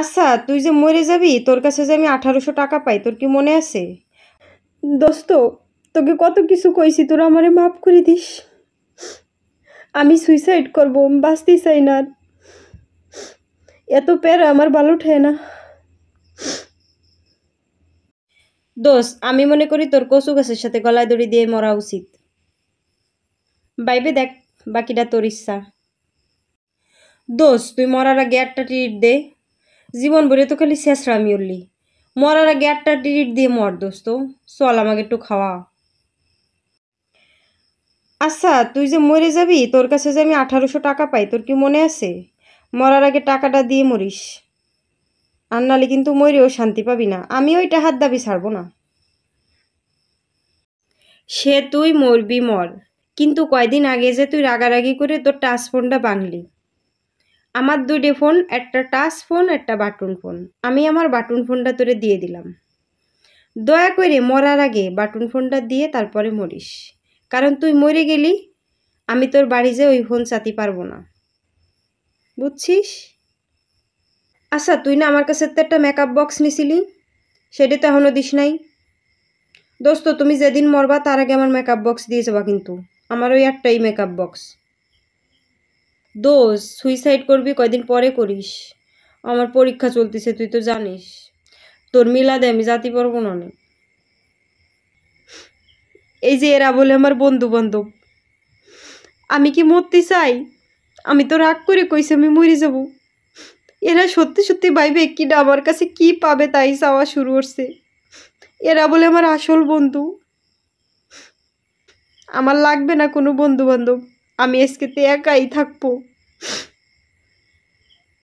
আচ্ছা তুই যে মরে যাবি তোর কাছে যে আমি আঠারোশো টাকা পাই তোর কি মনে আছে দোস্ত তোকে কত কিছু কইছি তোরা আমারে মাফ করে দিস আমি সুইসাইড করব বাঁচতে চাই না এত প্যারা আমার ভালো উঠে না দোষ আমি মনে করি তোর কচু গাছের সাথে গলায় দড়ি দিয়ে মরা উচিত বাইবে দেখ বাকিটা তোর ইচ্ছা দোষ তুই মরার আগে একটা ট্রিট দে জীবন বলে তো খালি শেষরা মিউরলি মরার আগে একটা টিট দিয়ে মর দোস্ত চল আমাকে একটু খাওয়া আচ্ছা তুই যে মরে যাবি তোর কাছে যে আমি আঠারোশো টাকা পাই তোর কি মনে আছে মরার আগে টাকাটা দিয়ে মরিস আর নালে কিন্তু মরেও শান্তি পাবি না আমি ওইটা হাত দাবি ছাড়বো না সে তুই মরবি মর কিন্তু কয়দিন আগে যে তুই রাগারাগি করে তোর টাচ ফোনটা আমার দুইটি ফোন একটা টাচ ফোন একটা বাটন ফোন আমি আমার বাটন ফোনটা তোরে দিয়ে দিলাম দয়া করে মরার আগে বাটন ফোনটা দিয়ে তারপরে মরিস কারণ তুই মরে গেলি আমি তোর বাড়ি যে ওই ফোন চাতি পারবো না বুঝছিস আচ্ছা তুই না আমার কাছে তো একটা মেকআপ বক্স নিছিলি সেটা তো এখনও দিস নাই দোস্ত তুমি যেদিন মরবা তার আগে আমার মেকআপ বক্স দিয়ে যাবা কিন্তু আমার ওই একটাই মেকআপ বক্স দোষ সুইসাইড করবি কয়দিন পরে করিস আমার পরীক্ষা চলতেছে তুই তো জানিস তোর মিলাদে আমি জাতি পারবো না এই যে এরা বলে আমার বন্ধু বান্ধব আমি কি মরতে চাই আমি তো রাগ করে কইছি আমি মরে যাব এরা সত্যি সত্যি ভাইবে কি আমার কাছে কি পাবে তাই চাওয়া শুরু করছে এরা বলে আমার আসল বন্ধু আমার লাগবে না কোনো বন্ধু বান্ধব আমি আজকে একাই থাকবো